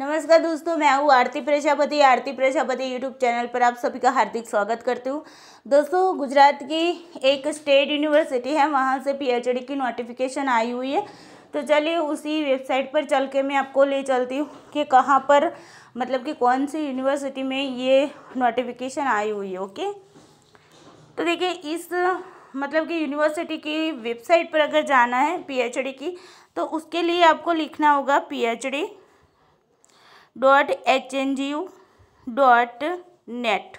नमस्कार दोस्तों मैं हूँ आरती प्रजापति आरती प्रजापति यूट्यूब चैनल पर आप सभी का हार्दिक स्वागत करती हूँ दोस्तों गुजरात की एक स्टेट यूनिवर्सिटी है वहाँ से पीएचडी की नोटिफिकेशन आई हुई है तो चलिए उसी वेबसाइट पर चल के मैं आपको ले चलती हूँ कि कहाँ पर मतलब कि कौन सी यूनिवर्सिटी में ये नोटिफिकेशन आई हुई है ओके तो देखिए इस मतलब कि यूनिवर्सिटी की वेबसाइट पर अगर जाना है पी की तो उसके लिए आपको लिखना होगा P dot H N G U dot net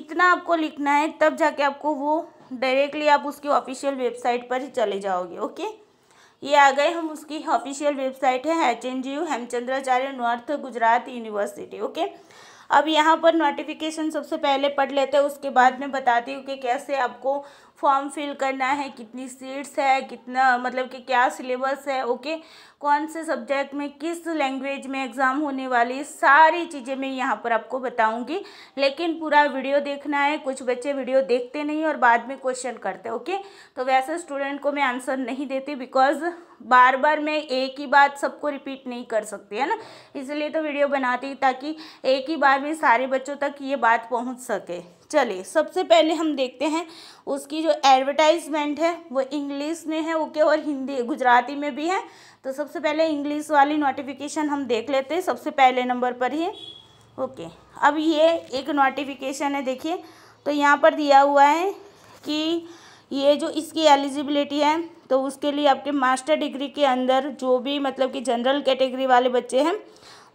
इतना आपको लिखना है तब जाके आपको वो डायरेक्टली आप उसकी ऑफिशियल वेबसाइट पर चले जाओगे ओके ये आ गए हम उसकी ऑफिशियल वेबसाइट है H N G U Hemchandracharya North Gujarat University okay अब यहाँ पर नोटिफिकेशन सबसे पहले पढ़ लेते हैं उसके बाद में बताती हूँ कि कैसे आपको फॉर्म फिल करना है कितनी सीट्स है कितना मतलब कि क्या सिलेबस है ओके कौन से सब्जेक्ट में किस लैंग्वेज में एग्ज़ाम होने वाली सारी चीज़ें मैं यहाँ पर आपको बताऊँगी लेकिन पूरा वीडियो देखना है कुछ बच्चे वीडियो देखते नहीं और बाद में क्वेश्चन करते ओके तो वैसे स्टूडेंट को मैं आंसर नहीं देती बिकॉज बार बार मैं एक ही बात सबको रिपीट नहीं कर सकती है ना इसलिए तो वीडियो बनाती ताकि एक ही बार में सारे बच्चों तक ये बात पहुंच सके चलिए सबसे पहले हम देखते हैं उसकी जो एडवर्टाइजमेंट है वो इंग्लिश में है ओके और हिंदी गुजराती में भी है तो सबसे पहले इंग्लिश वाली नोटिफिकेशन हम देख लेते हैं सबसे पहले नंबर पर ही ओके अब ये एक नोटिफिकेशन है देखिए तो यहाँ पर दिया हुआ है कि ये जो इसकी एलिजिबिलिटी है तो उसके लिए आपके मास्टर डिग्री के अंदर जो भी मतलब कि जनरल कैटेगरी वाले बच्चे हैं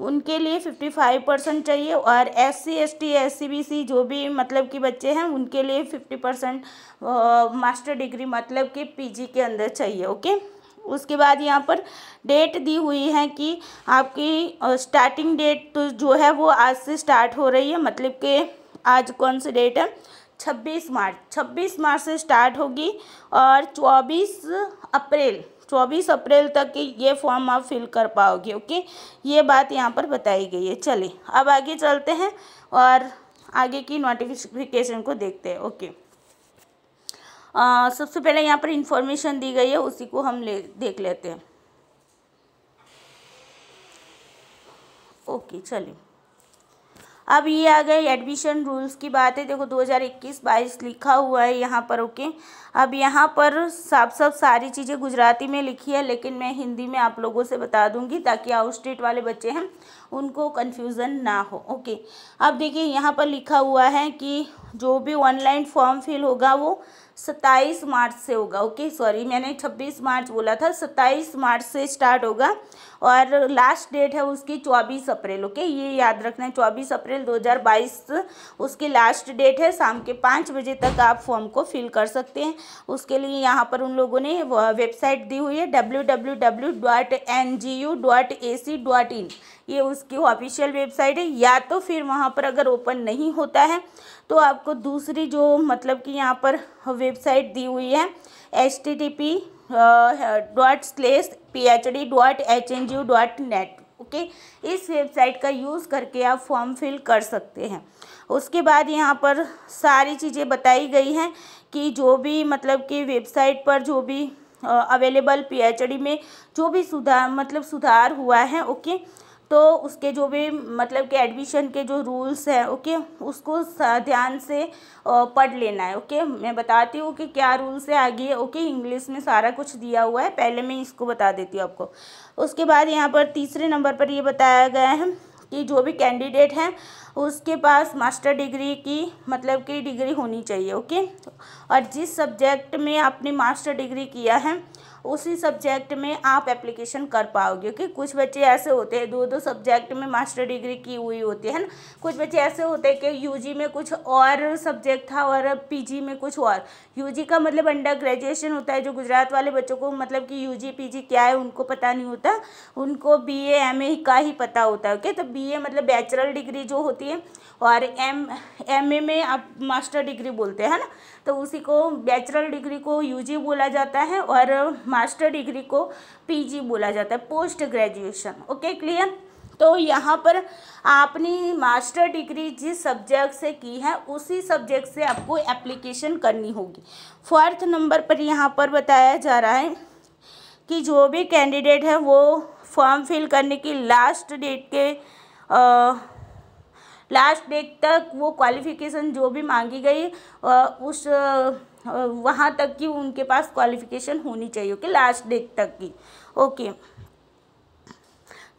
उनके लिए फिफ्टी फाइव परसेंट चाहिए और S C S T S C B C जो भी मतलब कि बच्चे हैं उनके लिए फिफ्टी परसेंट मास्टर डिग्री मतलब कि पी जी के अंदर चाहिए ओके उसके बाद यहाँ पर डेट दी हुई है कि आपकी स्टार्टिंग डेट तो जो है वो आज से स्टार्ट हो रही है मतलब कि आज कौन सी डेट है 26 मार्च 26 मार्च से स्टार्ट होगी और 24 अप्रैल 24 अप्रैल तक ये फॉर्म आप फिल कर पाओगे ओके ये बात यहाँ पर बताई गई है चलिए अब आगे चलते हैं और आगे की नोटिफिकेशन को देखते हैं ओके सबसे पहले यहाँ पर इंफॉर्मेशन दी गई है उसी को हम ले देख लेते हैं ओके चलिए अब ये आ गए एडमिशन रूल्स की बात है देखो 2021-22 लिखा हुआ है यहाँ पर ओके अब यहाँ पर साफ साफ सारी चीज़ें गुजराती में लिखी है लेकिन मैं हिंदी में आप लोगों से बता दूंगी ताकि आउट स्टेट वाले बच्चे हैं उनको कन्फ्यूज़न ना हो ओके अब देखिए यहाँ पर लिखा हुआ है कि जो भी ऑनलाइन फॉर्म फिल होगा वो सत्ताईस मार्च से होगा ओके सॉरी मैंने छब्बीस मार्च बोला था सत्ताईस मार्च से स्टार्ट होगा और लास्ट डेट है उसकी चौबीस अप्रैल ओके ये याद रखना है चौबीस अप्रैल 2022 उसकी लास्ट डेट है शाम के पाँच बजे तक आप फॉर्म को फिल कर सकते हैं उसके लिए यहाँ पर उन लोगों ने वेबसाइट दी हुई है W W W dot N G U dot A C dot in ये उसकी ऑफिशियल वेबसाइट है या तो फिर वहाँ पर अगर ओपन नहीं होता है तो आपको दूसरी जो मतलब कि यहाँ पर वेबसाइट दी हुई है H T T P dot slash P H D dot H N G U dot net okay इस वेबसाइट का यूज़ करके आप फॉर्म फिल कर सकते हैं उसके बाद यहाँ पर सारी चीज़ें बताई गई हैं कि जो भी मतलब कि वेबसाइट पर जो भी अवेलेबल पीएचडी में जो भी सुधार मतलब सुधार हुआ है ओके तो उसके जो भी मतलब कि एडमिशन के जो रूल्स हैं ओके उसको ध्यान से पढ़ लेना है ओके मैं बताती हूँ कि क्या रूल्स है आगे ओके इंग्लिश में सारा कुछ दिया हुआ है पहले मैं इसको बता देती हूँ आपको उसके बाद यहाँ पर तीसरे नंबर पर ये बताया गया है कि जो भी कैंडिडेट हैं उसके पास मास्टर डिग्री की मतलब की डिग्री होनी चाहिए ओके और जिस सब्जेक्ट में आपने मास्टर डिग्री किया है उसी सब्जेक्ट में आप एप्लीकेशन कर पाओगे ओके कुछ बच्चे ऐसे होते हैं दो दो सब्जेक्ट में मास्टर डिग्री की हुई होती है ना कुछ बच्चे ऐसे होते हैं कि यूजी में कुछ और सब्जेक्ट था और पीजी में कुछ और यूजी का मतलब अंडर ग्रेजुएशन होता है जो गुजरात वाले बच्चों को मतलब कि यूजी पीजी क्या है उनको पता नहीं होता उनको बीए एमए का ही पता होता है ओके तो बीए मतलब बैचलर डिग्री जो होती है और एम एमए में आप मास्टर डिग्री बोलते हैं ना तो उसी को बैचलर डिग्री को जी बोला जाता है और मास्टर डिग्री को जी बोला जाता है पोस्ट ग्रेजुएशन ओके क्लियर तो यहाँ पर आपने मास्टर डिग्री जिस सब्जेक्ट से की है उसी सब्जेक्ट से आपको एप्लीकेशन करनी होगी फोर्थ नंबर पर यहाँ पर बताया जा रहा है कि जो भी कैंडिडेट है वो फॉर्म फिल करने की लास्ट डेट के आ, लास्ट डेट तक वो क्वालिफ़िकेशन जो भी मांगी गई आ, उस आ, वहाँ तक की उनके पास क्वालिफ़िकेशन होनी चाहिए ओके लास्ट डेट तक की ओके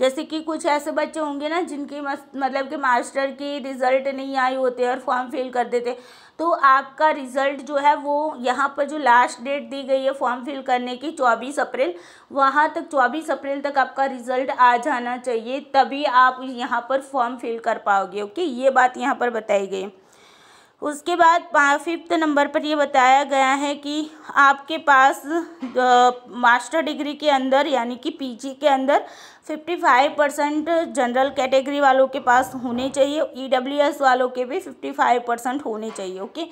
जैसे कि कुछ ऐसे बच्चे होंगे ना जिनकी मतलब कि मास्टर की रिज़ल्ट नहीं आई होते और फॉर्म फिल कर देते तो आपका रिज़ल्ट जो है वो यहाँ पर जो लास्ट डेट दी गई है फॉर्म फिल करने की चौबीस अप्रैल वहाँ तक चौबीस अप्रैल तक आपका रिज़ल्ट आ जाना चाहिए तभी आप यहाँ पर फॉर्म फिल कर पाओगे ओके ये बात यहाँ पर बताई गई उसके बाद फिफ्थ नंबर पर ये बताया गया है कि आपके पास मास्टर डिग्री के अंदर यानी कि पीजी के अंदर 55 परसेंट जनरल कैटेगरी वालों के पास होने चाहिए ईडब्ल्यूएस e वालों के भी 55 परसेंट होने चाहिए ओके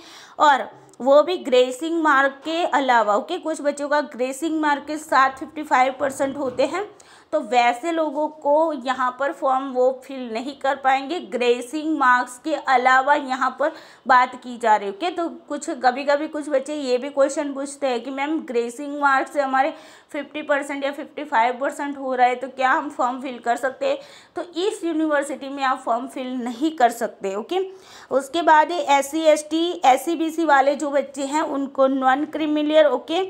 और वो भी ग्रेसिंग मार्क के अलावा ओके कुछ बच्चों का ग्रेसिंग मार्क के साथ 55 परसेंट होते हैं तो वैसे लोगों को यहाँ पर फॉर्म वो फिल नहीं कर पाएंगे ग्रेसिंग मार्क्स के अलावा यहाँ पर बात की जा रही है ओके तो कुछ कभी कभी कुछ बच्चे ये भी क्वेश्चन पूछते हैं कि मैम ग्रेसिंग मार्क्स से हमारे फिफ्टी परसेंट या फिफ्टी फाइव परसेंट हो रहा है तो क्या हम फॉर्म फिल कर सकते हैं तो इस यूनिवर्सिटी में आप फॉर्म फिल नहीं कर सकते ओके उसके बाद S C S T S C B C वाले जो बच्चे हैं उनको नॉन क्रिमिलियर ओके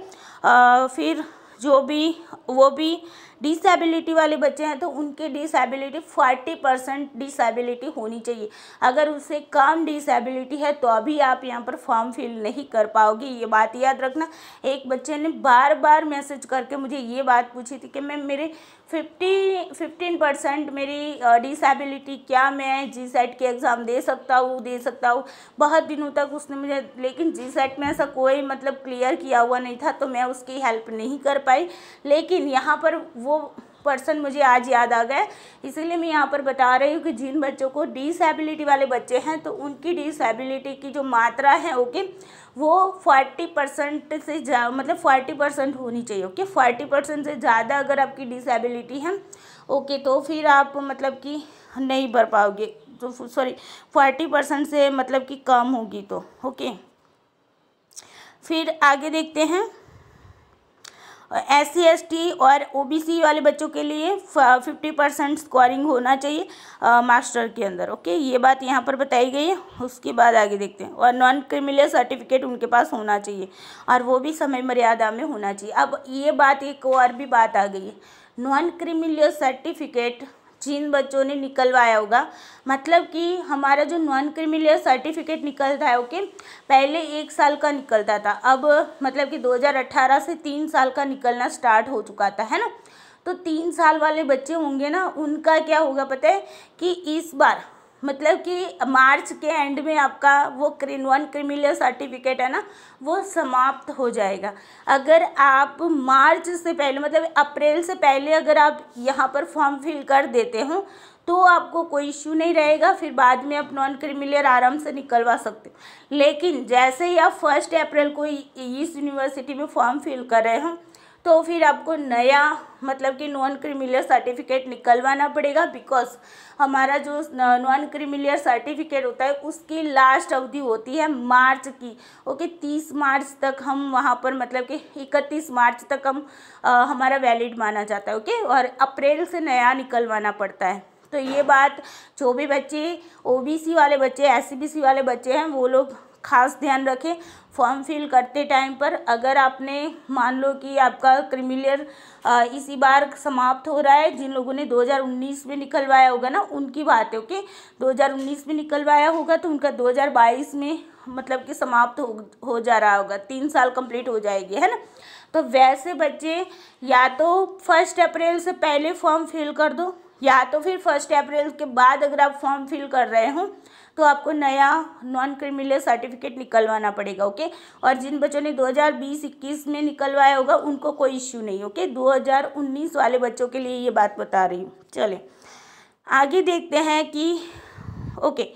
आ, फिर जो भी वो भी डिसेबिलिटी वाले बच्चे हैं तो उनकी डिसेबिलिटी फोर्टी परसेंट डिसेबिलिटी होनी चाहिए अगर उससे कम डिसेबिलिटी है तो अभी आप यहाँ पर फॉर्म फिल नहीं कर पाओगे ये बात याद रखना एक बच्चे ने बार बार मैसेज करके मुझे ये बात पूछी थी कि मैम मेरे फिफ्टी फिफ्टीन परसेंट मेरी डिसेबिलिटी क्या मैं जी सेट के एग्ज़ाम दे सकता हूँ दे सकता हूँ बहुत दिनों तक उसने मुझे लेकिन जी सेट में ऐसा कोई मतलब क्लियर किया हुआ नहीं था तो मैं उसकी हेल्प नहीं कर पाई लेकिन यहाँ पर वो वो पर्सन मुझे आज याद आ गए इसीलिए मैं यहाँ पर बता रही हूँ कि जिन बच्चों को डिसेबिलिटी वाले बच्चे हैं तो उनकी डिसेबिलिटी की जो मात्रा है ओके वो फोर्टी परसेंट से मतलब फोर्टी परसेंट होनी चाहिए ओके फोर्टी परसेंट से ज़्यादा अगर आपकी डिसेबिलिटी है ओके तो फिर आप मतलब कि नहीं भर पाओगे तो सॉरी फोर्टी परसेंट से मतलब कि कम होगी तो ओके फिर आगे देखते हैं एस सी एस टी और ओ बी सी वाले बच्चों के लिए फिफ्टी परसेंट स्कोरिंग होना चाहिए मास्टर के अंदर ओके ये बात यहाँ पर बताई गई है उसके बाद आगे देखते हैं और नॉन क्रिमिनल सर्टिफिकेट उनके पास होना चाहिए और वो भी समय मर्यादा में होना चाहिए अब ये बात एक और भी बात आ गई है नॉन क्रिमिनल सर्टिफिकेट जिन बच्चों ने निकलवाया होगा मतलब कि हमारा जो नॉन क्रिमिनल सर्टिफिकेट निकलता है ओके पहले एक साल का निकलता था अब मतलब कि 2018 से तीन साल का निकलना स्टार्ट हो चुका था है ना तो तीन साल वाले बच्चे होंगे ना उनका क्या होगा पता है कि इस बार मतलब कि मार्च के एंड में आपका वो क्रिन वन क्रिमिलियर सर्टिफिकेट है ना वो समाप्त हो जाएगा अगर आप मार्च से पहले मतलब अप्रैल से पहले अगर आप यहाँ पर फॉर्म फिल कर देते हो तो आपको कोई इश्यू नहीं रहेगा फिर बाद में आप नॉन क्रिमिलियर आराम से निकलवा सकते हो लेकिन जैसे ही आप फर्स्ट अप्रैल को इस यूनिवर्सिटी में फॉर्म फिल कर रहे हो तो फिर आपको नया मतलब कि नॉन क्रिमिलियर सर्टिफिकेट निकलवाना पड़ेगा बिकॉज हमारा जो नॉन क्रिमिलियर सर्टिफिकेट होता है उसकी लास्ट अवधि होती है मार्च की ओके तीस मार्च तक हम वहाँ पर मतलब कि इकतीस मार्च तक हम आ, हमारा वैलिड माना जाता है ओके और अप्रैल से नया निकलवाना पड़ता है तो ये बात जो भी बच्चे ओ वाले बच्चे एस वाले बच्चे हैं वो लोग खास ध्यान रखें फॉर्म फिल करते टाइम पर अगर आपने मान लो कि आपका क्रिमिलियर इसी बार समाप्त हो रहा है जिन लोगों ने 2019 में निकलवाया होगा ना उनकी बात है ओके 2019 में निकलवाया होगा तो उनका 2022 में मतलब कि समाप्त हो हो जा रहा होगा तीन साल कंप्लीट हो जाएगी है ना तो वैसे बच्चे या तो फर्स्ट अप्रैल से पहले फॉर्म फिल कर दो या तो फिर फर्स्ट अप्रैल के बाद अगर आप फॉर्म फिल कर रहे हो तो आपको नया नॉन क्रिमिनल सर्टिफिकेट निकलवाना पड़ेगा ओके और जिन बच्चों ने 2020-21 में निकलवाया होगा उनको कोई इश्यू नहीं ओके 2019 वाले बच्चों के लिए ये बात बता रही हूँ चले आगे देखते हैं कि ओके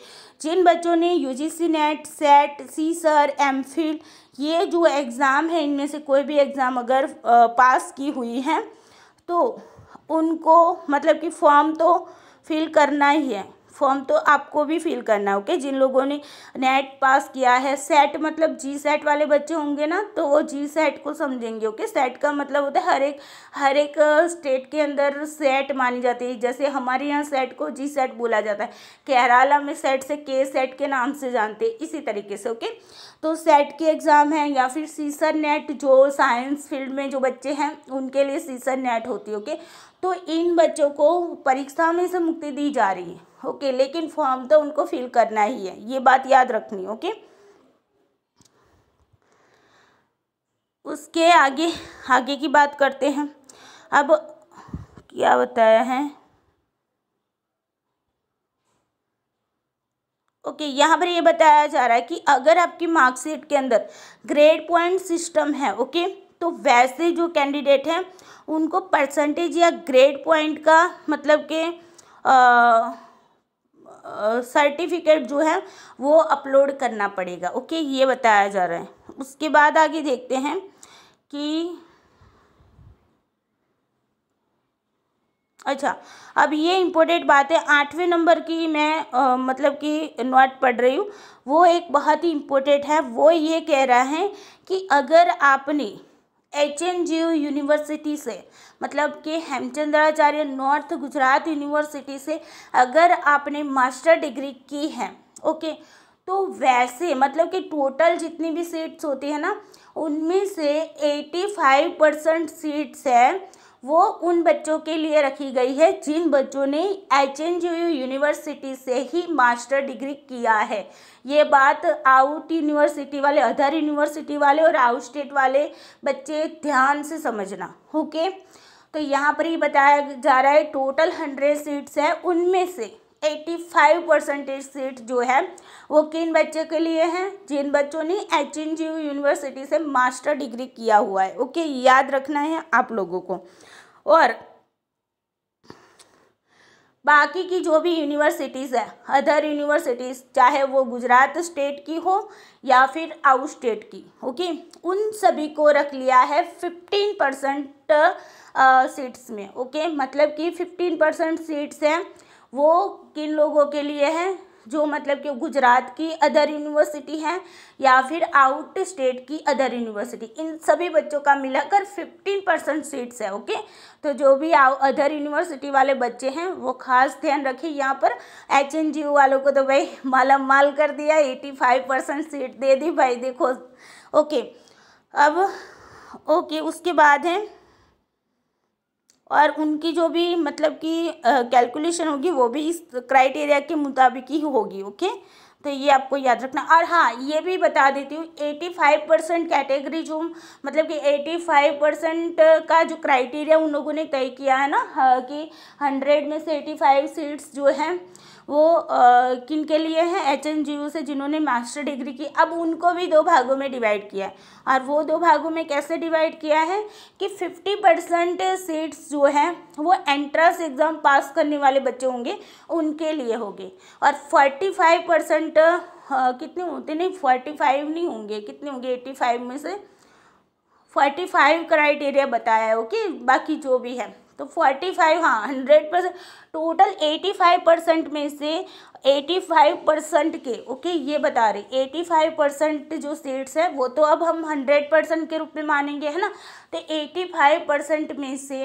जिन बच्चों ने U G C net set CSIR M phil ये जो एग्ज़ाम है इनमें से कोई भी एग्ज़ाम अगर पास की हुई है तो उनको मतलब कि फॉर्म तो फिल करना ही है फॉर्म तो आपको भी फिल करना है ओके जिन लोगों ने नेट पास किया है सेट मतलब जी सेट वाले बच्चे होंगे ना तो वो जी सेट को समझेंगे ओके सेट का मतलब होता है हर एक हर एक स्टेट के अंदर सेट मानी जाती है जैसे हमारे यहाँ सेट को जी सेट बोला जाता है केरला में सेट से के सेट के नाम से जानते हैं इसी तरीके से ओके तो सेट के एग्ज़ाम हैं या फिर सीसर नेट जो साइंस फील्ड में जो बच्चे हैं उनके लिए सीसर नेट होती है ओके तो इन बच्चों को परीक्षा में से मुक्ति दी जा रही है ओके लेकिन फॉर्म तो उनको फिल करना ही है ये बात याद रखनी ओके उसके आगे आगे की बात करते हैं अब क्या बताया है ओके okay, यहाँ पर ये बताया जा रहा है कि अगर आपकी मार्कशीट के अंदर ग्रेड पॉइंट सिस्टम है ओके okay? तो वैसे जो कैंडिडेट हैं उनको परसेंटेज या ग्रेड पॉइंट का मतलब के आ, सर्टिफिकेट जो है वो अपलोड करना पड़ेगा ओके ये बताया जा रहा है उसके बाद आगे देखते हैं कि अच्छा अब ये इम्पोर्टेंट बात है आठवें नंबर की मैं आ, मतलब कि नोट पढ़ रही हूँ वो एक बहुत ही इम्पोर्टेंट है वो ये कह रहा है कि अगर आपने H N G U university से मतलब कि हेमचंद्राचार्य नॉर्थ गुजरात यूनिवर्सिटी से अगर आपने मास्टर डिग्री की है ओके तो वैसे मतलब कि टोटल जितनी भी सीट्स होती है ना उनमें से एटी फाइव परसेंट सीट्स हैं वो उन बच्चों के लिए रखी गई है जिन बच्चों ने एच एन यूनिवर्सिटी से ही मास्टर डिग्री किया है ये बात आउट यूनिवर्सिटी वाले अदर यूनिवर्सिटी वाले और आउट स्टेट वाले बच्चे ध्यान से समझना ओके तो यहाँ पर ही बताया जा रहा है टोटल हंड्रेड सीट्स हैं उनमें से एट्टी फाइव परसेंटेज सीट जो है वो किन बच्चों के लिए हैं जिन बच्चों ने एच एन यूनिवर्सिटी से मास्टर डिग्री किया हुआ है ओके याद रखना है आप लोगों को और बाकी की जो भी यूनिवर्सिटीज़ है अदर यूनिवर्सिटीज़ चाहे वो गुजरात स्टेट की हो या फिर आउट स्टेट की ओके उन सभी को रख लिया है फिफ्टीन परसेंट सीट्स में ओके मतलब कि फिफ्टीन परसेंट सीट्स हैं वो किन लोगों के लिए हैं जो मतलब कि गुजरात की अदर यूनिवर्सिटी हैं या फिर आउट स्टेट की अदर यूनिवर्सिटी इन सभी बच्चों का मिलाकर फिफ्टीन परसेंट सीट्स है ओके तो जो भी अदर यूनिवर्सिटी वाले बच्चे हैं वो खास ध्यान रखें यहाँ पर एच एन जी वालों को तो भाई माला माल कर दिया एटी फाइव परसेंट सीट दे दी भाई देखो ओके अब ओके उसके बाद है और उनकी जो भी मतलब कि कैलकुलेशन होगी वो भी इस क्राइटेरिया के मुताबिक ही होगी ओके तो ये आपको याद रखना और हाँ ये भी बता देती हूँ एटी फाइव परसेंट कैटेगरी जो मतलब कि एटी फाइव परसेंट का जो क्राइटेरिया उन लोगों ने तय किया है ना हाँ, कि हंड्रेड में से एटी फाइव सीट्स जो हैं वो किन के लिए हैं एच एन जी यू से जिन्होंने मास्टर डिग्री की अब उनको भी दो भागों में डिवाइड किया है और वो दो भागों में कैसे डिवाइड किया है कि फिफ्टी परसेंट सीट्स जो हैं वो एंट्रेंस एग्ज़ाम पास करने वाले बच्चे होंगे उनके लिए होगी और फोर्टी फाइव परसेंट कितने होते नहीं फोर्टी फाइव नहीं होंगे कितने होंगे एट्टी फाइव में से फोर्टी फाइव क्राइटेरिया बताया है ओके बाकी जो भी है तो फोर्टी फाइव हाँ हंड्रेड परसेंट टोटल 85 परसेंट में से 85 परसेंट के ओके ये बता रहे 85 परसेंट जो सीट्स है वो तो अब हम 100 परसेंट के रूप में मानेंगे है ना तो 85 परसेंट में से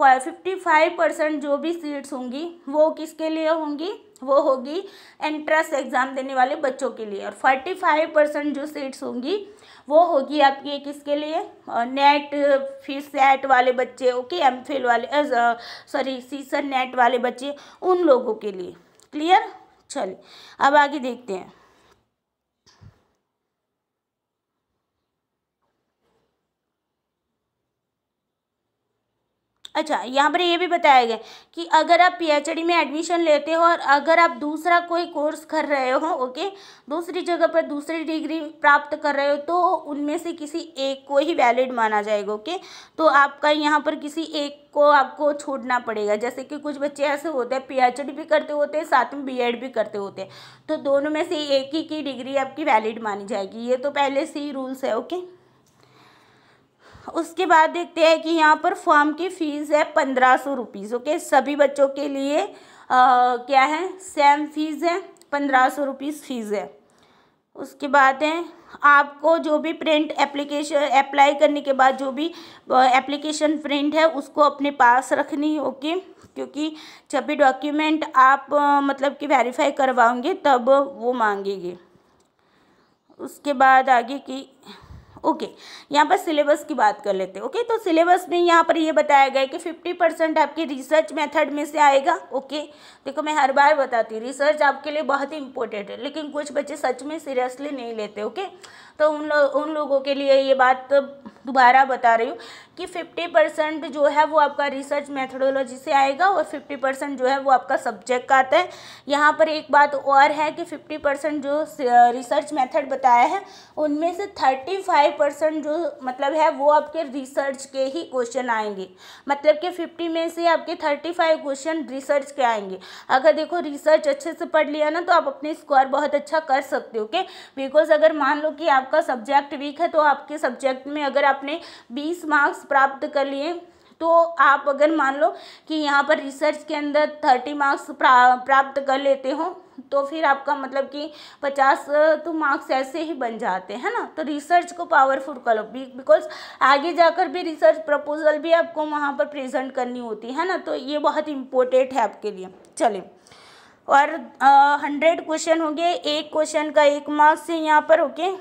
फिफ्टी फाइव परसेंट जो भी सीट्स होंगी वो किसके लिए होंगी वो होगी एंट्रेंस एग्ज़ाम देने वाले बच्चों के लिए और 45 फाइव परसेंट जो सीट्स होंगी वो होगी आपकी किसके लिए नेट फिर सेट वाले बच्चे ओके एम फिल वाले सॉरी सी नेट वाले बच्चे उन लोगों के लिए क्लियर चलिए अब आगे देखते हैं अच्छा यहाँ पर ये भी बताया गया कि अगर आप पीएचडी में एडमिशन लेते हो और अगर आप दूसरा कोई कोर्स कर रहे हो ओके दूसरी जगह पर दूसरी डिग्री प्राप्त कर रहे हो तो उनमें से किसी एक को ही वैलिड माना जाएगा ओके तो आपका यहाँ पर किसी एक को आपको छोड़ना पड़ेगा जैसे कि कुछ बच्चे ऐसे होते हैं पीएचडी भी करते होते हैं साथ में बीएड भी करते होते हैं तो दोनों में से एक ही की डिग्री आपकी वैलिड मानी जाएगी ये तो पहले से ही रूल्स है ओके उसके बाद देखते हैं कि यहाँ पर फॉर्म की फ़ीस है पंद्रह सौ रुपीज़ ओके सभी बच्चों के लिए आ, क्या है सेम फीस है पंद्रह सौ रुपीज़ फ़ीस है उसके बाद है आपको जो भी प्रिंट एप्लीकेशन अप्लाई करने के बाद जो भी एप्लीकेशन प्रिंट है उसको अपने पास रखनी ओके क्योंकि जब भी डॉक्यूमेंट आप मतलब कि वेरीफाई करवाओगे तब वो मांगेगी उसके बाद आगे की ओके यहाँ पर सिलेबस की बात कर लेते हैं ओके तो सिलेबस में यहाँ पर ये बताया गया कि फिफ्टी परसेंट आपके रिसर्च मेथड में से आएगा ओके देखो मैं हर बार बताती हूँ रिसर्च आपके लिए बहुत ही इंपॉर्टेंट है लेकिन कुछ बच्चे सच में सीरियसली नहीं लेते ओके तो उन लो, उन लोगों के लिए ये बात तो दोबारा बता रही हूँ कि 50 परसेंट जो है वो आपका रिसर्च मेथडोलॉजी से आएगा और 50 परसेंट जो है वो आपका सब्जेक्ट का आता है यहाँ पर एक बात और है कि 50 परसेंट जो रिसर्च मेथड बताया है उनमें से 35 परसेंट जो मतलब है वो आपके रिसर्च के ही क्वेश्चन आएंगे मतलब कि 50 में से आपके 35 क्वेश्चन रिसर्च के आएंगे अगर देखो रिसर्च अच्छे से पढ़ लिया ना तो आप अपने स्कोर बहुत अच्छा कर सकते हो ओके बिकॉज अगर मान लो कि आप आपका सब्जेक्ट वीक है तो आपके सब्जेक्ट में अगर आपने बीस मार्क्स प्राप्त कर लिए तो आप अगर मान लो कि यहाँ पर रिसर्च के अंदर थर्टी मार्क्स प्राप्त कर लेते हो तो फिर आपका मतलब कि पचास तो मार्क्स ऐसे ही बन जाते हैं ना तो रिसर्च को पावरफुल करो बिकॉज आगे जाकर भी रिसर्च प्रपोजल भी आपको वहाँ पर प्रेजेंट करनी होती है ना तो ये बहुत इम्पोर्टेंट है आपके लिए चलें और हंड्रेड क्वेश्चन होंगे एक क्वेश्चन का एक मार्क्स है यहाँ पर ओके okay?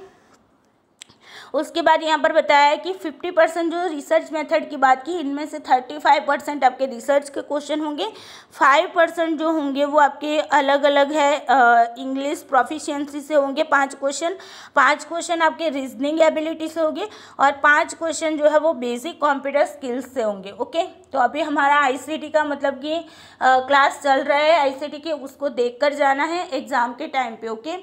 उसके बाद यहाँ पर बताया है कि 50 परसेंट जो रिसर्च मेथड की बात की इनमें से 35 परसेंट आपके रिसर्च के क्वेश्चन होंगे 5 परसेंट जो होंगे वो आपके अलग अलग है इंग्लिश प्रोफिशियंसी से होंगे पांच क्वेश्चन पांच क्वेश्चन आपके रीजनिंग एबिलिटी से होंगे और पांच क्वेश्चन जो है वो बेसिक कंप्यूटर स्किल्स से होंगे ओके तो अभी हमारा आईसीटी का मतलब कि क्लास चल रहा है आईसीटी के उसको देख कर जाना है एग्ज़ाम के टाइम पे ओके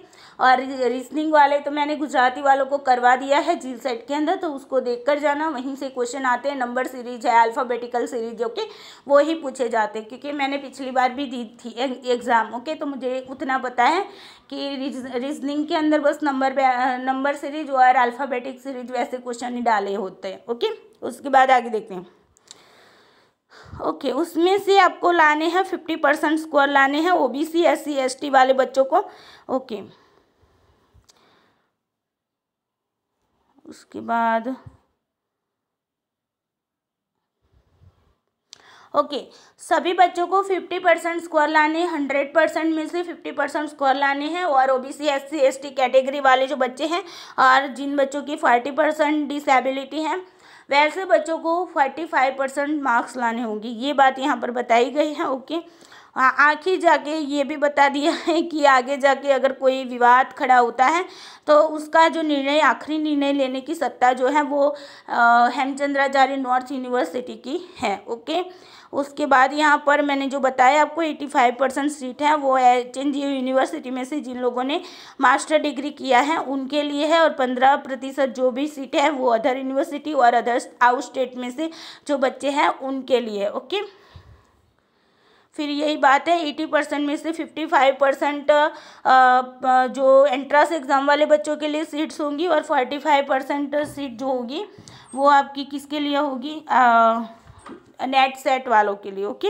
और रीजनिंग वाले तो मैंने गुजराती वालों को करवा दिया है जील सेट के अंदर तो उसको देख कर जाना वहीं से क्वेश्चन आते हैं नंबर सीरीज है अल्फ़ाबेटिकल सीरीज ओके वो ही पूछे जाते हैं क्योंकि मैंने पिछली बार भी दी थी एग्ज़ाम ओके तो मुझे उतना पता है कि रीजनिंग के अंदर बस नंबर नंबर सीरीज और अल्फ़ाबेटिक सीरीज वैसे क्वेश्चन ही डाले होते हैं ओके उसके बाद आगे देखते हैं ओके okay, उसमें से आपको लाने हैं फिफ्टी परसेंट स्कोर लाने हैं ओबीसी एस सी वाले बच्चों को ओके okay. उसके बाद ओके okay, सभी बच्चों को फिफ्टी परसेंट स्कोर लाने हंड्रेड परसेंट में से फिफ्टी परसेंट स्कोर लाने हैं और ओबीसी एससी एसटी कैटेगरी वाले जो बच्चे हैं और जिन बच्चों की फोर्टी परसेंट डिसेबिलिटी है वैसे बच्चों को फोर्टी फाइव परसेंट मार्क्स लाने होंगे ये बात यहाँ पर बताई गई है ओके आखिर जाके ये भी बता दिया है कि आगे जाके अगर कोई विवाद खड़ा होता है तो उसका जो निर्णय आखिरी निर्णय लेने की सत्ता जो है वो हेमचंद्राचार्य नॉर्थ यूनिवर्सिटी की है ओके उसके बाद यहाँ पर मैंने जो बताया आपको एटी फाइव परसेंट सीट है वो एच एन जी यूनिवर्सिटी में से जिन लोगों ने मास्टर डिग्री किया है उनके लिए है और पंद्रह प्रतिशत जो भी सीट है वो अदर यूनिवर्सिटी और अदर आउट स्टेट में से जो बच्चे हैं उनके लिए ओके फिर यही बात है एटी परसेंट में से फिफ्टी फाइव परसेंट जो एंट्रेंस एग्ज़ाम वाले बच्चों के लिए सीट्स होंगी और फोर्टी फाइव परसेंट सीट जो होगी वो आपकी किसके लिए होगी आ, नेट सेट वालों के लिए ओके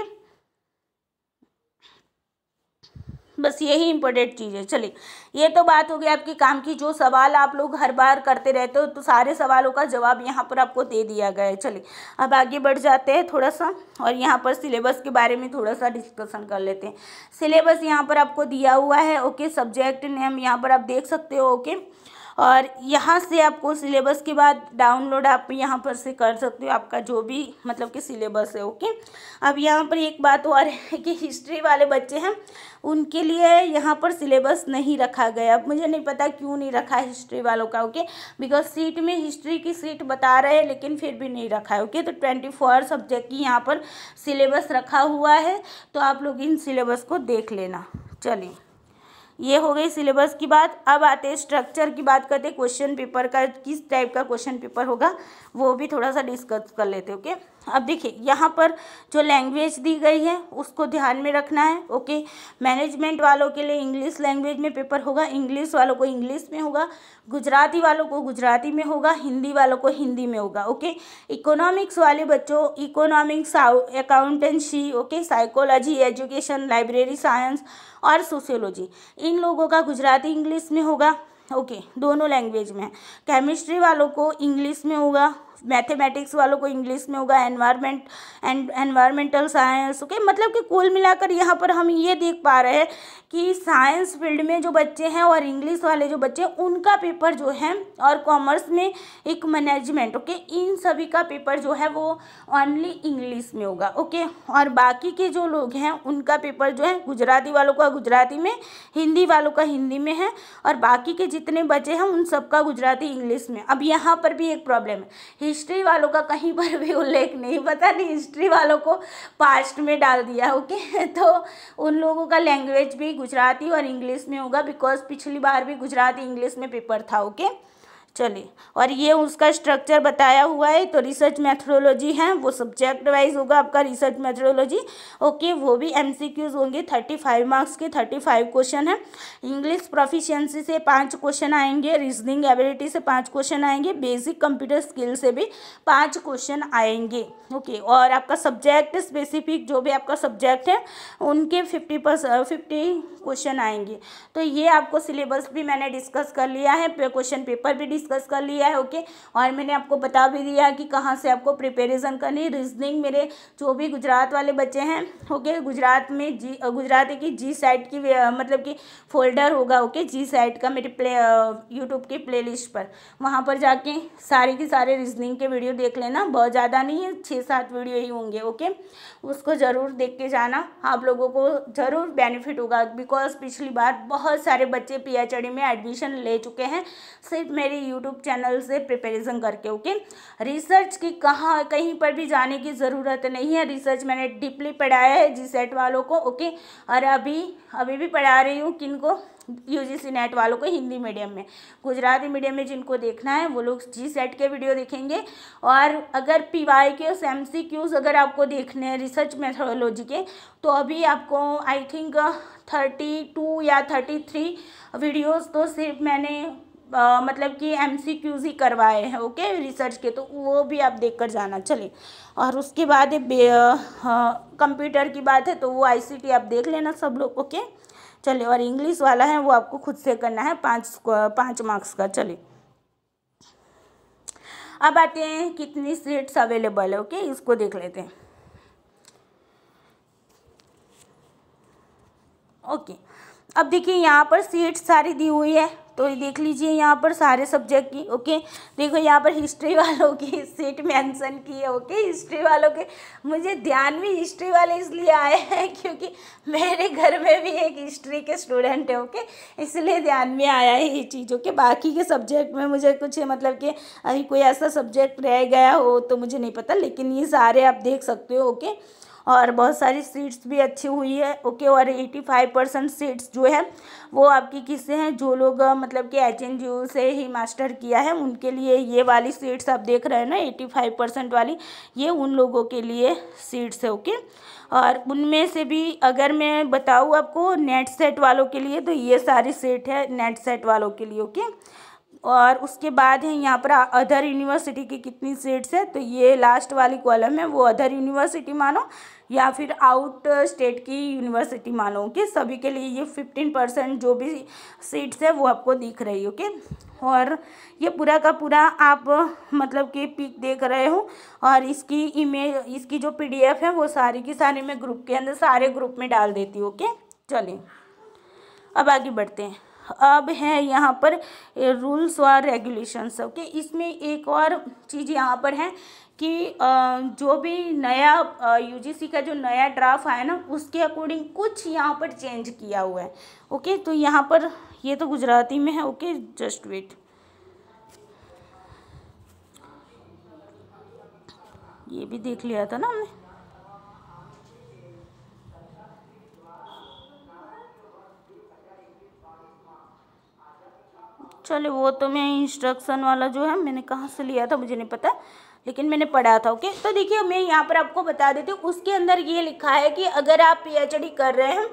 बस यही इंपॉर्टेंट चीज़ है चलिए ये तो बात हो गई आपके काम की जो सवाल आप लोग हर बार करते रहते हो तो सारे सवालों का जवाब यहाँ पर आपको दे दिया गया है चलिए अब आगे बढ़ जाते हैं थोड़ा सा और यहाँ पर सिलेबस के बारे में थोड़ा सा डिस्कशन कर लेते हैं सिलेबस यहाँ पर आपको दिया हुआ है ओके सब्जेक्ट नेम यहाँ पर आप देख सकते हो ओके और यहाँ से आपको सिलेबस के बाद डाउनलोड आप यहाँ पर से कर सकते हो आपका जो भी मतलब कि सिलेबस है ओके अब यहाँ पर एक बात और है कि हिस्ट्री वाले बच्चे हैं उनके लिए यहाँ पर सिलेबस नहीं रखा गया अब मुझे नहीं पता क्यों नहीं रखा हिस्ट्री वालों का ओके बिकॉज सीट में हिस्ट्री की सीट बता रहे हैं लेकिन फिर भी नहीं रखा है ओके तो ट्वेंटी फोर सब्जेक्ट की यहाँ पर सिलेबस रखा हुआ है तो आप लोग इन सिलेबस को देख लेना चलिए ये हो गई सिलेबस की बात अब आते हैं स्ट्रक्चर की बात करते हैं क्वेश्चन पेपर का किस टाइप का क्वेश्चन पेपर होगा वो भी थोड़ा सा डिस्कस कर लेते ओके अब देखिए यहाँ पर जो लैंग्वेज दी गई है उसको ध्यान में रखना है ओके मैनेजमेंट वालों के लिए इंग्लिश लैंग्वेज में पेपर होगा इंग्लिश वालों को इंग्लिश में होगा गुजराती वालों को गुजराती में होगा हिंदी वालों को हिंदी में होगा ओके इकोनॉमिक्स वाले बच्चों economics accountancy okay psychology education library science और सोशियोलॉजी इन लोगों का गुजराती इंग्लिश में होगा ओके okay, दोनों लैंग्वेज में केमिस्ट्री वालों को इंग्लिश में होगा मैथमेटिक्स वालों को इंग्लिश में होगा environment and environmental science okay मतलब कि कुल मिलाकर यहाँ पर हम ये देख पा रहे हैं कि साइंस फील्ड में जो बच्चे हैं और इंग्लिश वाले जो बच्चे हैं उनका पेपर जो है और कॉमर्स में एक मैनेजमेंट ओके इन सभी का पेपर जो है वो ओनली इंग्लिश में होगा ओके और बाकी के जो लोग हैं उनका पेपर जो है गुजराती वालों का गुजराती में हिंदी वालों का हिंदी में है और बाकी के जितने बच्चे हैं उन सबका गुजराती इंग्लिश में अब यहाँ पर भी एक प्रॉब्लम है हिस्ट्री वालों का कहीं पर भी उल्लेख नहीं पता नहीं हिस्ट्री वालों को पास्ट में डाल दिया ओके तो उन लोगों का लैंग्वेज भी गुजराती और इंग्लिश में होगा बिकॉज पिछली बार भी गुजराती इंग्लिश में पेपर था ओके okay? चलिए और ये उसका स्ट्रक्चर बताया हुआ है तो रिसर्च मेथडोलॉजी है वो सब्जेक्ट वाइज होगा आपका रिसर्च मेथडोलॉजी ओके वो भी एमसीक्यूज होंगे थर्टी फाइव मार्क्स के थर्टी फाइव क्वेश्चन है इंग्लिश प्रोफिशिएंसी से पाँच क्वेश्चन आएंगे रीजनिंग एबिलिटी से पाँच क्वेश्चन आएंगे बेसिक कंप्यूटर स्किल से भी पाँच क्वेश्चन आएंगे ओके और आपका सब्जेक्ट स्पेसिफिक जो भी आपका सब्जेक्ट है उनके फिफ्टी फिफ्टी क्वेश्चन आएंगे तो ये आपको सिलेबस भी मैंने डिस्कस कर लिया है क्वेश्चन पेपर भी डिस्कस कर लिया है ओके और मैंने आपको बता भी दिया है कि कहाँ से आपको प्रिपेरेशन करनी रीजनिंग मेरे जो भी गुजरात वाले बच्चे हैं ओके गुजरात में जी गुजरात की जी साइट की मतलब कि फोल्डर होगा ओके जी साइट का मेरे प्ले यूट्यूब की प्ले पर वहाँ पर जाके सारे के सारे रीजनिंग के वीडियो देख लेना बहुत ज़्यादा नहीं है छः सात वीडियो ही होंगे ओके उसको ज़रूर देख के जाना आप लोगों को ज़रूर बेनिफिट होगा बिकॉज पिछली बार बहुत सारे बच्चे पी में एडमिशन ले चुके हैं सिर्फ मेरी यूट्यूब चैनल से प्रिपेरेशन करके ओके रिसर्च की कहाँ कहीं पर भी जाने की ज़रूरत नहीं है रिसर्च मैंने डीपली पढ़ाया है जी सेट वालों को ओके और अभी अभी भी पढ़ा रही हूँ किन को सी नेट वालों को हिंदी मीडियम में गुजराती मीडियम में जिनको देखना है वो लोग जी सेट के वीडियो देखेंगे और अगर पी वाई के एम सी क्यूज़ अगर आपको देखने हैं रिसर्च मेथोडोलॉजी के तो अभी आपको आई थिंक थर्टी टू या थर्टी थ्री वीडियोज़ तो सिर्फ मैंने आ, मतलब कि एम ही करवाए हैं ओके रिसर्च के तो वो भी आप देख कर जाना चले और उसके बाद कंप्यूटर की बात है तो वो टी आप देख लेना सब लोग ओके चले और इंग्लिश वाला है वो आपको खुद से करना है पाँच पाँच मार्क्स का चले अब आते हैं कितनी सीट्स अवेलेबल है ओके इसको देख लेते हैं ओके अब देखिए यहाँ पर सीट सारी दी हुई है तो ये देख लीजिए यहाँ पर सारे सब्जेक्ट की ओके देखो यहाँ पर हिस्ट्री वालों की सीट मेंशन की है ओके हिस्ट्री वालों के मुझे ध्यान भी हिस्ट्री वाले इसलिए आए हैं क्योंकि मेरे घर में भी एक हिस्ट्री के स्टूडेंट है ओके इसलिए ध्यान में आया है ये चीज़ ओके बाकी के सब्जेक्ट में मुझे कुछ मतलब कि अभी कोई ऐसा सब्जेक्ट रह गया हो तो मुझे नहीं पता लेकिन ये सारे आप देख सकते हो ओके और बहुत सारी सीट्स भी अच्छी हुई है ओके और एटी फाइव परसेंट सीट्स जो है वो आपकी किससे हैं जो लोग मतलब कि एच एन जी ओ से ही मास्टर किया है उनके लिए ये वाली सीट्स आप देख रहे हैं ना एटी फाइव परसेंट वाली ये उन लोगों के लिए सीट्स है ओके और उनमें से भी अगर मैं बताऊँ आपको नेट सेट वालों के लिए तो ये सारी सीट है नेट सेट वालों के लिए ओके और उसके बाद है यहाँ पर अदर यूनिवर्सिटी की कितनी सीट्स है तो ये लास्ट वाली कॉलम है वो अदर यूनिवर्सिटी मानो या फिर आउट स्टेट की यूनिवर्सिटी मानो ओके सभी के लिए ये फिफ्टीन परसेंट जो भी सीट्स है वो आपको दिख रही है ओके और ये पूरा का पूरा आप मतलब कि पिक देख रहे हो और इसकी इमेज इसकी जो पी है वो सारी की सारी मैं ग्रुप के अंदर सारे ग्रुप में डाल देती हूँ ओके चलिए अब आगे बढ़ते हैं अब है यहाँ पर रूल्स और रेगुलेशंस ओके इसमें एक और चीज़ यहाँ पर है कि जो भी नया यूजीसी का जो नया ड्राफ्ट आया ना उसके अकॉर्डिंग कुछ यहाँ पर चेंज किया हुआ है ओके तो यहाँ पर ये तो गुजराती में है ओके जस्ट वेट ये भी देख लिया था ना हमने चले वो तो मैं इंस्ट्रक्शन वाला जो है मैंने कहाँ से लिया था मुझे नहीं पता लेकिन मैंने पढ़ा था ओके तो देखिए मैं यहाँ पर आपको बता देती हूँ उसके अंदर ये लिखा है कि अगर आप पीएचडी कर रहे हैं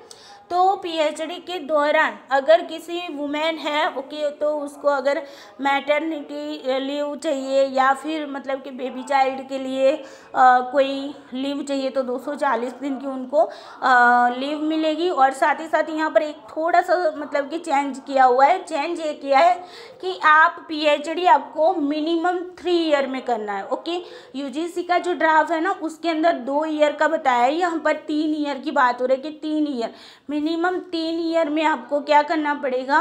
तो पीएचडी के दौरान अगर किसी वुमेन है ओके तो उसको अगर मैटरनिटी लीव चाहिए या फिर मतलब कि बेबी चाइल्ड के लिए आ, कोई लीव चाहिए तो 240 दिन की उनको आ, लीव मिलेगी और साथ ही साथ यहाँ पर एक थोड़ा सा मतलब कि चेंज किया हुआ है चेंज ये किया है कि आप पीएचडी आपको मिनिमम थ्री ईयर में करना है ओके यूजीसी का जो ड्राफ्ट है ना उसके अंदर दो ईयर का बताया है यहाँ पर तीन ईयर की बात हो रही है कि तीन ईयर मिनिमम तीन ईयर में आपको क्या करना पड़ेगा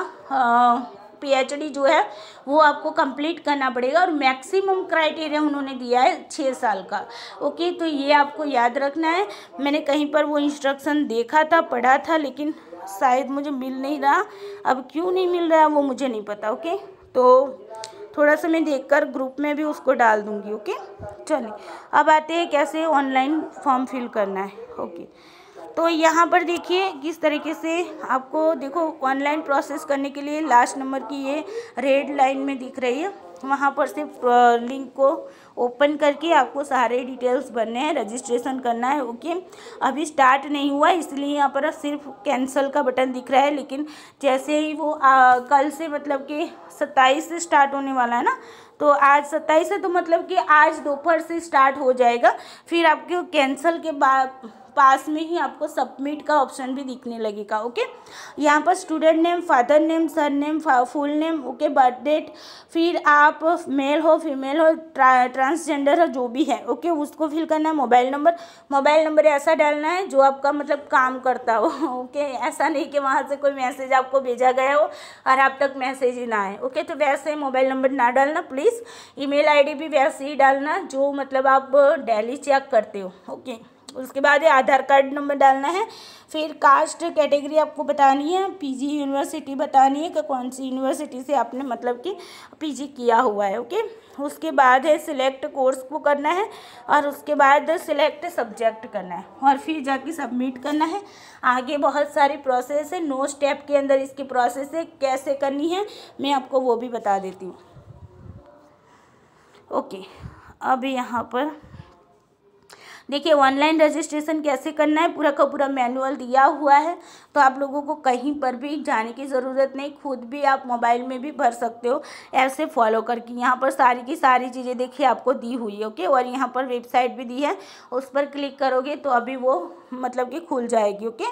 पीएचडी जो है वो आपको कंप्लीट करना पड़ेगा और मैक्सिमम क्राइटेरिया उन्होंने दिया है छः साल का ओके तो ये आपको याद रखना है मैंने कहीं पर वो इंस्ट्रक्शन देखा था पढ़ा था लेकिन शायद मुझे मिल नहीं रहा अब क्यों नहीं मिल रहा वो मुझे नहीं पता ओके तो थोड़ा सा मैं देखकर ग्रुप में भी उसको डाल दूंगी ओके चलिए अब आते हैं कैसे ऑनलाइन फॉर्म फिल करना है ओके तो यहाँ पर देखिए किस तरीके से आपको देखो ऑनलाइन प्रोसेस करने के लिए लास्ट नंबर की ये रेड लाइन में दिख रही है वहाँ पर से लिंक को ओपन करके आपको सारे डिटेल्स भरने हैं रजिस्ट्रेशन करना है ओके अभी स्टार्ट नहीं हुआ इसलिए यहाँ पर सिर्फ कैंसिल का बटन दिख रहा है लेकिन जैसे ही वो आ, कल से मतलब कि सत्ताईस से स्टार्ट होने वाला है ना तो आज सत्ताईस से तो मतलब कि आज दोपहर से स्टार्ट हो जाएगा फिर आपके कैंसिल के बाद पास में ही आपको सबमिट का ऑप्शन भी दिखने लगेगा ओके यहाँ पर student name father name surname full name okay birth date फिर आप मेल हो फीमेल हो ट्रा, ट्रांसजेंडर हो जो भी है ओके उसको फिल करना है मोबाइल नंबर मोबाइल नंबर ऐसा डालना है जो आपका मतलब काम करता हो ओके ऐसा नहीं कि वहाँ से कोई मैसेज आपको भेजा गया हो और आप तक मैसेज ही ना आए ओके तो वैसे मोबाइल नंबर ना डालना प्लीज़ ई मेल भी वैसे ही डालना जो मतलब आप डेली चेक करते हो ओके उसके बाद ये आधार कार्ड नंबर डालना है फिर कास्ट कैटेगरी आपको बतानी है पीजी यूनिवर्सिटी बतानी है कि कौन सी यूनिवर्सिटी से आपने मतलब कि पीजी किया हुआ है ओके उसके बाद है सिलेक्ट कोर्स को करना है और उसके बाद सिलेक्ट सब्जेक्ट करना है और फिर जाके सबमिट करना है आगे बहुत सारी प्रोसेस है नो स्टेप के अंदर इसकी प्रोसेस है कैसे करनी है मैं आपको वो भी बता देती हूँ ओके अब यहाँ पर देखिए ऑनलाइन रजिस्ट्रेशन कैसे करना है पूरा का पूरा मैनुअल दिया हुआ है तो आप लोगों को कहीं पर भी जाने की ज़रूरत नहीं खुद भी आप मोबाइल में भी भर सकते हो ऐसे फॉलो करके यहाँ पर सारी की सारी चीज़ें देखिए आपको दी हुई है ओके और यहाँ पर वेबसाइट भी दी है उस पर क्लिक करोगे तो अभी वो मतलब कि खुल जाएगी ओके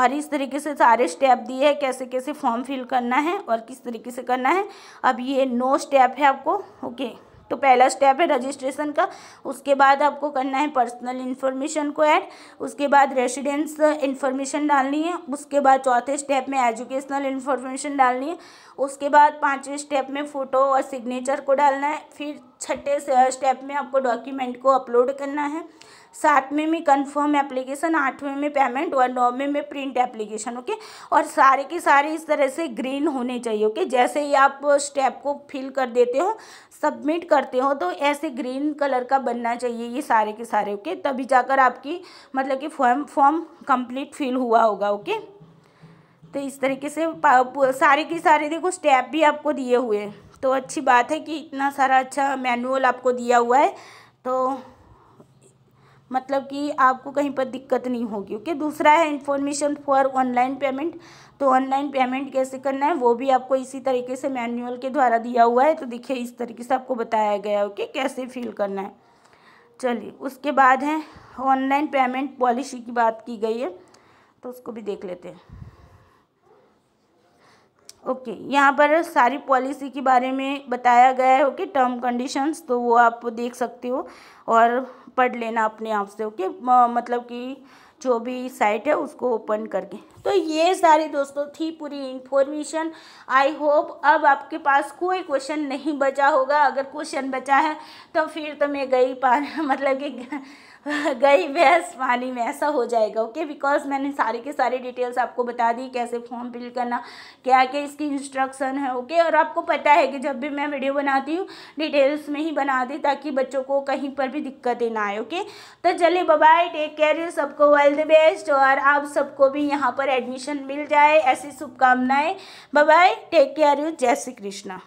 और इस तरीके से सारे स्टेप दिए हैं कैसे कैसे फॉर्म फिल करना है और किस तरीके से करना है अब ये नो स्टेप है आपको ओके तो पहला स्टेप है रजिस्ट्रेशन का उसके बाद आपको करना है पर्सनल इन्फॉर्मेशन को ऐड उसके बाद रेसिडेंस इन्फॉर्मेशन डालनी है उसके बाद चौथे स्टेप में एजुकेशनल इन्फॉर्मेशन डालनी है उसके बाद पाँचवें स्टेप में फ़ोटो और सिग्नेचर को डालना है फिर छठे स्टेप में आपको डॉक्यूमेंट को अपलोड करना है सातवें में कंफर्म एप्लीकेशन आठवें में पेमेंट और नौवें में प्रिंट एप्लीकेशन ओके और सारे के सारे इस तरह से ग्रीन होने चाहिए ओके जैसे ही आप स्टेप को फिल कर देते हो सबमिट करते हो तो ऐसे ग्रीन कलर का बनना चाहिए ये सारे के सारे ओके तभी जाकर आपकी मतलब कि फॉर्म फॉर्म कंप्लीट फिल हुआ होगा ओके तो इस तरीके से सारे के सारे देखो स्टेप भी आपको दिए हुए हैं तो अच्छी बात है कि इतना सारा अच्छा मैनुअल आपको दिया हुआ है तो मतलब कि आपको कहीं पर दिक्कत नहीं होगी ओके दूसरा है इन्फॉर्मेशन फॉर ऑनलाइन पेमेंट तो ऑनलाइन पेमेंट कैसे करना है वो भी आपको इसी तरीके से मैनुअल के द्वारा दिया हुआ है तो देखिए इस तरीके से आपको बताया गया है ओके कैसे फिल करना है चलिए उसके बाद है ऑनलाइन पेमेंट पॉलिसी की बात की गई है तो उसको भी देख लेते हैं ओके okay, यहाँ पर सारी पॉलिसी के बारे में बताया गया है ओके टर्म कंडीशंस तो वो आप देख सकते हो और पढ़ लेना अपने आप से ओके okay? मतलब कि जो भी साइट है उसको ओपन करके तो ये सारी दोस्तों थी पूरी इन्फॉर्मेशन आई होप अब आपके पास कोई क्वेश्चन नहीं बचा होगा अगर क्वेश्चन बचा है तो फिर तो मैं गई पा मतलब कि गई भैंस पानी में ऐसा हो जाएगा ओके बिकॉज मैंने सारे के सारे डिटेल्स आपको बता दी कैसे फॉर्म फिल करना क्या क्या इसकी इंस्ट्रक्शन है ओके और आपको पता है कि जब भी मैं वीडियो बनाती हूँ डिटेल्स में ही बना दी ताकि बच्चों को कहीं पर भी दिक्कतें ना आए ओके तो चलिए बबाई टेक केयर यू सबको ऑल द बेस्ट और आप सबको भी यहाँ पर एडमिशन मिल जाए ऐसी शुभकामनाएं बबाई टेक केयर यू जय श्री कृष्णा